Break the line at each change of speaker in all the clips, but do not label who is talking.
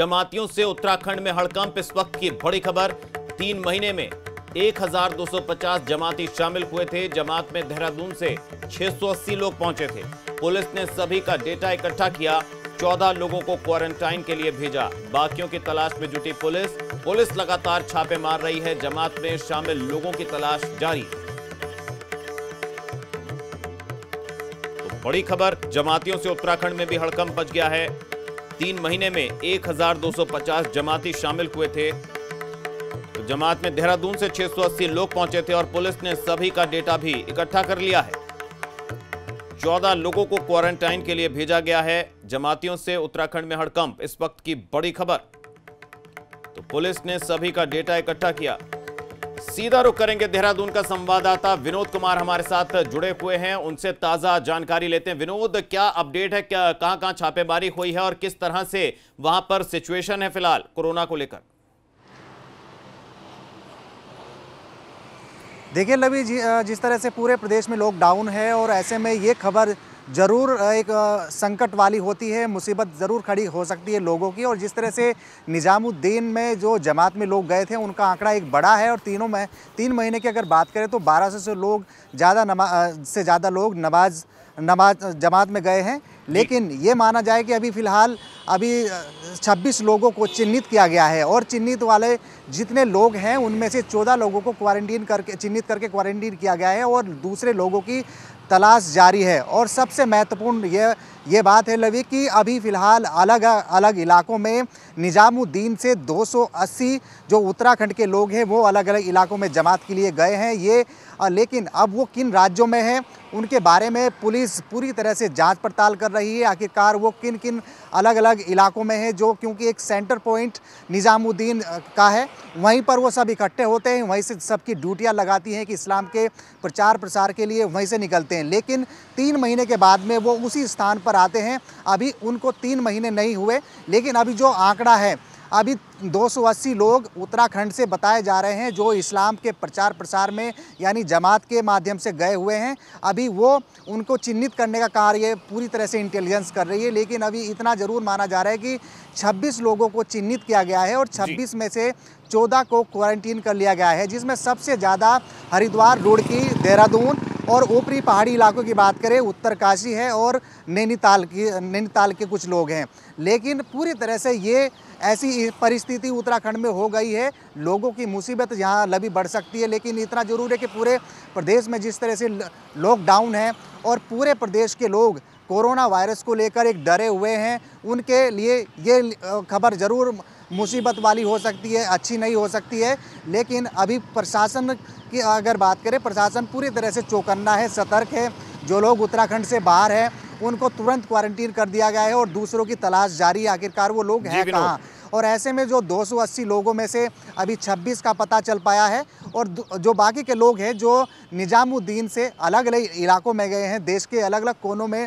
जमातियों से उत्तराखंड में हड़कंप इस वक्त की बड़ी खबर तीन महीने में 1250 जमाती शामिल हुए थे जमात में देहरादून से 680 लोग पहुंचे थे पुलिस ने सभी का डेटा इकट्ठा किया 14 लोगों को क्वारंटाइन के लिए भेजा बाकियों की तलाश में जुटी पुलिस पुलिस लगातार छापे मार रही है जमात में शामिल लोगों की तलाश जारी तो बड़ी खबर जमातियों से उत्तराखंड में भी हड़कंप बच गया है तीन महीने में 1250 जमाती शामिल हुए थे तो जमात में देहरादून से 680 लोग पहुंचे थे और पुलिस ने सभी का डेटा भी इकट्ठा कर लिया है 14 लोगों को क्वारंटाइन के लिए भेजा गया है जमातियों से उत्तराखंड में हड़कंप इस वक्त की बड़ी खबर तो पुलिस ने सभी का डेटा इकट्ठा किया सीधा रुख करेंगे देहरादून का संवाददाता विनोद कुमार हमारे साथ जुड़े हुए हैं उनसे ताजा जानकारी लेते हैं विनोद क्या अपडेट है क्या कहां कहां छापेमारी हुई है और किस तरह से वहां पर सिचुएशन है फिलहाल कोरोना को लेकर
देखिए लवी जिस तरह से पूरे प्रदेश में लॉकडाउन है और ऐसे में ये खबर ज़रूर एक संकट वाली होती है मुसीबत ज़रूर खड़ी हो सकती है लोगों की और जिस तरह से निज़ामुद्दीन में जो जमात में लोग गए थे उनका आंकड़ा एक बड़ा है और तीनों में तीन महीने की अगर बात करें तो 1200 से लोग ज़्यादा नमा से ज़्यादा लोग नमाज नमाज जमात में गए हैं लेकिन ये माना जाए कि अभी फ़िलहाल अभी 26 लोगों को चिन्हित किया गया है और चिन्हित वाले जितने लोग हैं उनमें से 14 लोगों को क्वारंटीन करके चिन्हित करके क्वारंटीन किया गया है और दूसरे लोगों की तलाश जारी है और सबसे महत्वपूर्ण यह ये बात है लवी कि अभी फ़िलहाल अलग अलग इलाकों में निज़ामुद्दीन से 280 जो उत्तराखंड के लोग हैं वो अलग अलग इलाकों में जमात के लिए गए हैं ये लेकिन अब वो किन राज्यों में हैं उनके बारे में पुलिस पूरी तरह से जांच पड़ताल कर रही है आखिरकार वो किन किन अलग अलग इलाकों में है जो क्योंकि एक सेंटर पॉइंट निज़ामुद्दीन का है वहीं पर वो सब इकट्ठे होते हैं वहीं से सबकी ड्यूटियाँ लगाती हैं कि इस्लाम के प्रचार प्रसार के लिए वहीं से निकलते हैं लेकिन तीन महीने के बाद में वो उसी स्थान पर पर आते हैं अभी उनको तीन महीने नहीं हुए लेकिन अभी जो आंकड़ा है अभी 280 लोग उत्तराखंड से बताए जा रहे हैं जो इस्लाम के प्रचार प्रसार में यानी जमात के माध्यम से गए हुए हैं अभी वो उनको चिन्हित करने का कार्य पूरी तरह से इंटेलिजेंस कर रही है लेकिन अभी इतना ज़रूर माना जा रहा है कि 26 लोगों को चिन्हित किया गया है और 26 में से 14 को क्वारंटीन कर लिया गया है जिसमें सबसे ज़्यादा हरिद्वार रुड़की देहरादून और ऊपरी पहाड़ी इलाकों की बात करें उत्तरकाशी है और नैनीताल की नैनीताल के कुछ लोग हैं लेकिन पूरी तरह से ये ऐसी परिस्थिति उत्तराखंड में हो गई है लोगों की मुसीबत यहाँ लभी बढ़ सकती है लेकिन इतना ज़रूर है कि पूरे प्रदेश में जिस तरह से लॉकडाउन है और पूरे प्रदेश के लोग कोरोना वायरस को लेकर एक डरे हुए हैं उनके लिए ये खबर ज़रूर मुसीबत वाली हो सकती है अच्छी नहीं हो सकती है लेकिन अभी प्रशासन की अगर बात करें प्रशासन पूरी तरह से चौकन्ना है सतर्क है जो लोग उत्तराखंड से बाहर हैं उनको तुरंत क्वारंटीन कर दिया गया है और दूसरों की तलाश जारी आखिरकार वो लोग हैं कहाँ और ऐसे में जो 280 लोगों में से अभी 26 का पता चल पाया है और जो बाकी के लोग हैं जो निज़ामुद्दीन से अलग अलग इलाकों में गए हैं देश के अलग अलग कोनों में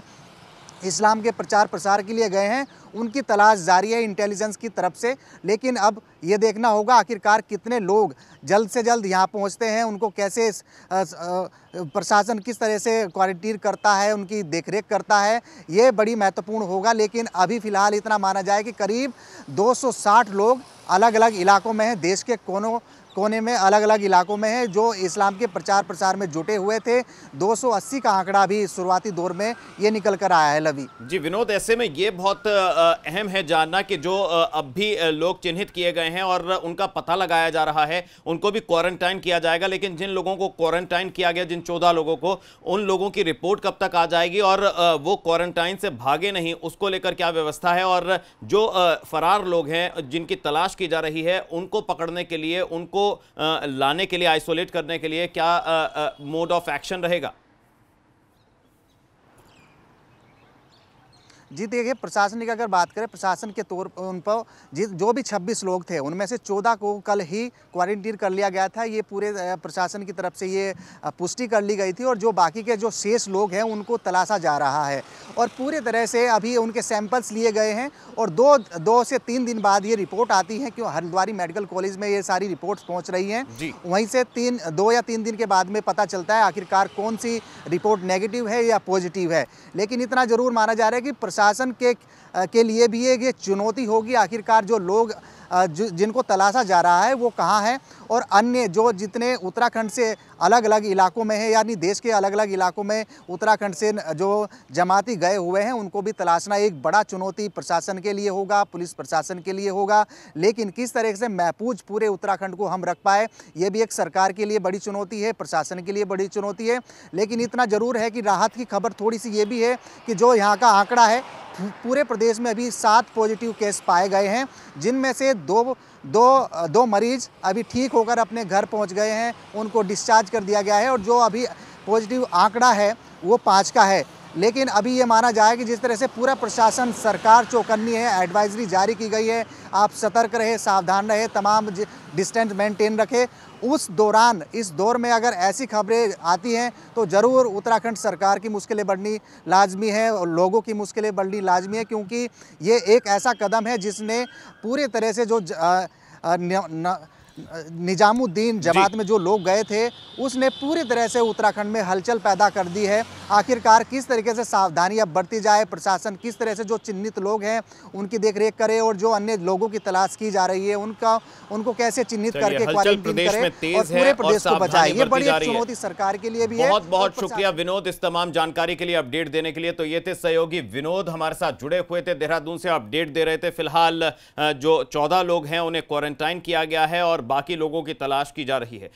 इस्लाम के प्रचार प्रसार के लिए गए हैं उनकी तलाश जारी है इंटेलिजेंस की तरफ से लेकिन अब ये देखना होगा आखिरकार कितने लोग जल्द से जल्द यहाँ पहुँचते हैं उनको कैसे प्रशासन किस तरह से क्वारंटीन करता है उनकी देखरेख करता है ये बड़ी महत्वपूर्ण होगा लेकिन अभी फ़िलहाल इतना माना जाए कि करीब 260 लोग अलग अलग इलाकों में हैं देश के कोनों कोने में अलग अलग इलाकों में है जो इस्लाम के प्रचार प्रसार में जुटे हुए थे 280 का आंकड़ा भी शुरुआती दौर में ये निकल कर आया है लवी
जी विनोद ऐसे में ये बहुत अहम है जानना कि जो अब भी लोग चिन्हित किए गए हैं और उनका पता लगाया जा रहा है उनको भी क्वारंटाइन किया जाएगा लेकिन जिन लोगों को क्वारंटाइन किया गया जिन चौदह लोगों को उन लोगों की रिपोर्ट कब तक आ जाएगी और वो क्वारंटाइन से भागे नहीं उसको लेकर क्या व्यवस्था है और जो फरार लोग हैं जिनकी तलाश की जा रही है उनको पकड़ने के लिए उनको लाने के लिए आइसोलेट करने के लिए क्या मोड ऑफ एक्शन रहेगा
जी देखिए प्रशासन की अगर बात करें प्रशासन के तौर पर उन पर जिस जो भी 26 लोग थे उनमें से 14 को कल ही क्वारंटीन कर लिया गया था ये पूरे प्रशासन की तरफ से ये पुष्टि कर ली गई थी और जो बाकी के जो शेष लोग हैं उनको तलाशा जा रहा है और पूरे तरह से अभी उनके सैंपल्स लिए गए हैं और दो दो से तीन दिन बाद ये रिपोर्ट आती है क्यों हरिद्वारी मेडिकल कॉलेज में ये सारी रिपोर्ट्स पहुँच रही हैं वहीं से तीन दो या तीन दिन के बाद में पता चलता है आखिरकार कौन सी रिपोर्ट नेगेटिव है या पॉजिटिव है लेकिन इतना ज़रूर माना जा रहा है कि प्रशासन के के लिए भी एक ये चुनौती होगी आखिरकार जो लोग जिनको तलाशा जा रहा है वो कहाँ है और अन्य जो जितने उत्तराखंड से अलग अलग इलाकों में है यानी देश के अलग अलग इलाकों में उत्तराखंड से जो जमाती गए हुए हैं उनको भी तलाशना एक बड़ा चुनौती प्रशासन के लिए होगा पुलिस प्रशासन के लिए होगा लेकिन किस तरह से महफूज पूरे उत्तराखंड को हम रख पाए ये भी एक सरकार के लिए बड़ी चुनौती है प्रशासन के लिए बड़ी चुनौती है लेकिन इतना ज़रूर है कि राहत की खबर थोड़ी सी ये भी है कि जो यहाँ का आंकड़ा है पूरे प्रदेश में अभी सात पॉजिटिव केस पाए गए हैं जिनमें से दो दो दो मरीज अभी ठीक होकर अपने घर पहुंच गए हैं उनको डिस्चार्ज कर दिया गया है और जो अभी पॉजिटिव आंकड़ा है वो पाँच का है लेकिन अभी ये माना जाए कि जिस तरह से पूरा प्रशासन सरकार चौकन्नी है एडवाइजरी जारी की गई है आप सतर्क रहे सावधान रहे तमाम डिस्टेंस मेंटेन रखे उस दौरान इस दौर में अगर ऐसी खबरें आती हैं तो ज़रूर उत्तराखंड सरकार की मुश्किलें बढ़नी लाजमी है और लोगों की मुश्किलें बढ़नी लाजमी है क्योंकि ये एक ऐसा कदम है जिसने पूरे तरह से जो ज, आ, आ, न, न, निजामुद्दीन जमात में जो लोग गए थे उसने पूरी तरह से उत्तराखंड में हलचल पैदा कर दी है आखिरकार किस तरीके से सावधानियां बरती जाए प्रशासन किस तरह से जो चिन्हित लोग हैं उनकी देखरेख करे और जो अन्य लोगों की तलाश की जा रही है उनका उनको कैसे चिन्हित करके क्वारंटीन करे और पूरे प्रदेश को बचाए ये बड़ी चुनौती सरकार के लिए भी बहुत बहुत
तो शुक्रिया विनोद इस तमाम जानकारी के लिए अपडेट देने के लिए तो ये थे सहयोगी विनोद हमारे साथ जुड़े हुए थे देहरादून से अपडेट दे रहे थे फिलहाल जो चौदह लोग हैं उन्हें क्वारंटाइन किया गया है और बाकी लोगों की तलाश की जा रही है